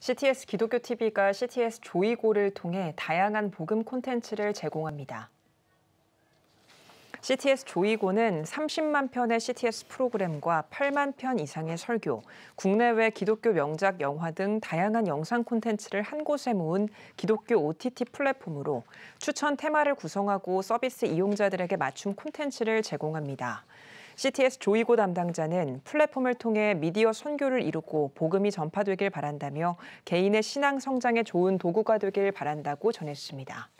CTS 기독교 TV가 CTS 조이고를 통해 다양한 복음 콘텐츠를 제공합니다. CTS 조이고는 30만 편의 CTS 프로그램과 8만 편 이상의 설교, 국내외 기독교 명작 영화 등 다양한 영상 콘텐츠를 한 곳에 모은 기독교 OTT 플랫폼으로 추천 테마를 구성하고 서비스 이용자들에게 맞춤 콘텐츠를 제공합니다. CTS 조이고 담당자는 플랫폼을 통해 미디어 선교를 이루고 복음이 전파되길 바란다며 개인의 신앙 성장에 좋은 도구가 되길 바란다고 전했습니다.